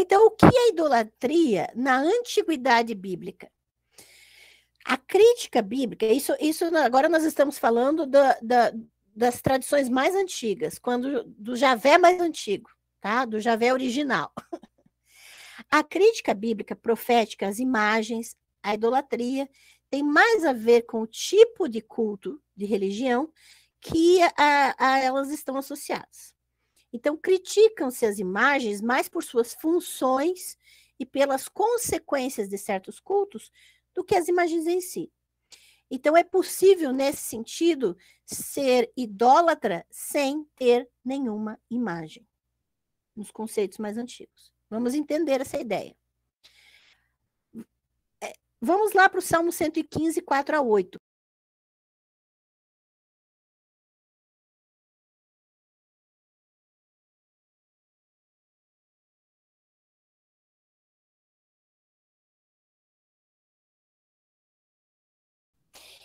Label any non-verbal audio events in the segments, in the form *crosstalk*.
Então, o que é idolatria na antiguidade bíblica? A crítica bíblica, isso, isso agora nós estamos falando da, da, das tradições mais antigas, quando do Javé mais antigo, tá? Do Javé original. *laughs* A crítica bíblica profética as imagens, a idolatria, tem mais a ver com o tipo de culto de religião que a, a elas estão associadas. Então, criticam-se as imagens mais por suas funções e pelas consequências de certos cultos do que as imagens em si. Então, é possível, nesse sentido, ser idólatra sem ter nenhuma imagem, nos conceitos mais antigos. Vamos entender essa ideia. É, vamos lá para o Salmo 115, 4 a 8.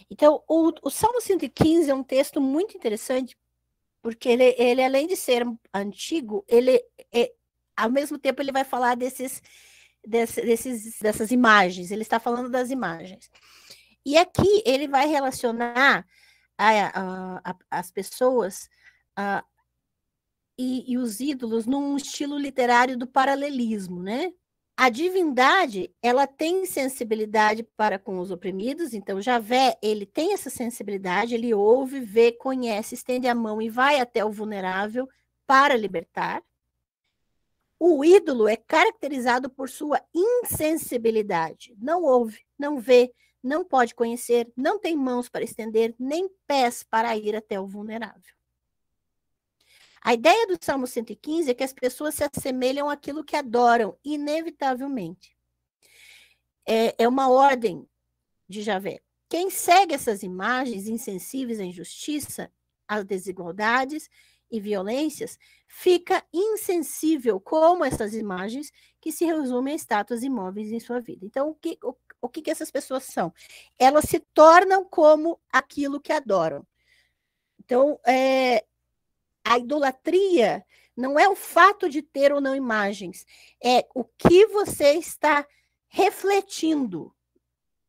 Então, o, o Salmo 115 é um texto muito interessante, porque ele, ele além de ser antigo, ele, é, ao mesmo tempo, ele vai falar desses, desses, dessas imagens, ele está falando das imagens. E aqui ele vai relacionar a, a, a, as pessoas e, e, os ídolos num estilo literário do paralelismo, né? a divindade, ela tem sensibilidade para com os oprimidos, então Javé, ele tem essa sensibilidade, ele ouve, vê, conhece, estende a mão e vai até o vulnerável para libertar. O ídolo é caracterizado por sua insensibilidade. Não ouve, não vê, não pode conhecer, não tem mãos para estender, nem pés para ir até o vulnerável. A ideia do Salmo 115 é que as pessoas se assemelham àquilo que adoram, inevitavelmente. É, é uma ordem de Javé. Quem segue essas imagens insensíveis à injustiça, às desigualdades e violências, fica insensível como essas imagens que se resumem a estátuas imóveis em sua vida. Então, o que, o, o que, que essas pessoas são? Elas se tornam como aquilo que adoram. Então, é, a idolatria não é o fato de ter ou não imagens, é o que você está refletindo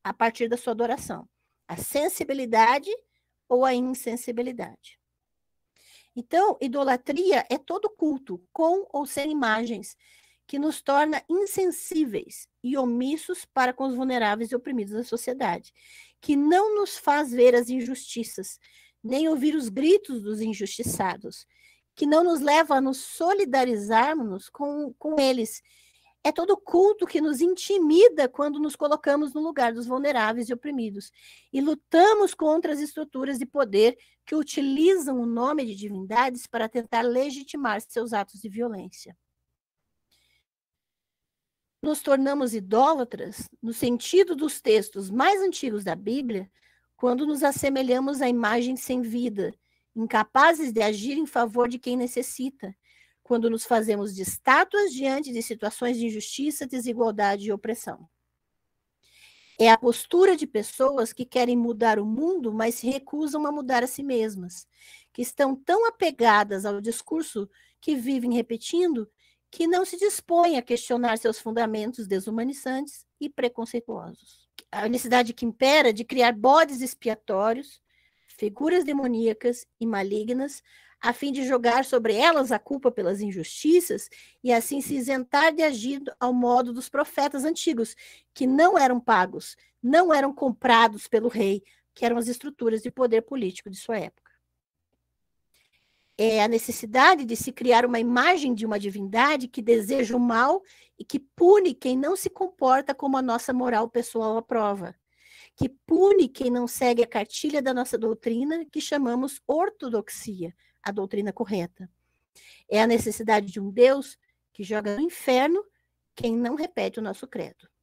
a partir da sua adoração, a sensibilidade ou a insensibilidade. Então, idolatria é todo culto com ou sem imagens que nos torna insensíveis e omissos para com os vulneráveis e oprimidos da sociedade, que não nos faz ver as injustiças, nem ouvir os gritos dos injustiçados, que não nos leva a nos solidarizarmos com, com eles. É todo culto que nos intimida quando nos colocamos no lugar dos vulneráveis e oprimidos e lutamos contra as estruturas de poder que utilizam o nome de divindades para tentar legitimar seus atos de violência nos tornamos idólatras, no sentido dos textos mais antigos da Bíblia, quando nos assemelhamos à imagem sem vida, incapazes de agir em favor de quem necessita, quando nos fazemos de estátuas diante de situações de injustiça, desigualdade e opressão. É a postura de pessoas que querem mudar o mundo, mas se recusam a mudar a si mesmas, que estão tão apegadas ao discurso que vivem repetindo que não se dispõem a questionar seus fundamentos desumanizantes e preconceituosos a necessidade que impera de criar bodes expiatórios, figuras demoníacas e malignas, a fim de jogar sobre elas a culpa pelas injustiças e assim se isentar de agir ao modo dos profetas antigos, que não eram pagos, não eram comprados pelo rei, que eram as estruturas de poder político de sua época é a necessidade de se criar uma imagem de uma divindade que deseja o mal e que pune quem não se comporta como a nossa moral pessoal aprova, que pune quem não segue a cartilha da nossa doutrina, que chamamos ortodoxia, a doutrina correta. É a necessidade de um Deus que joga no inferno quem não repete o nosso credo.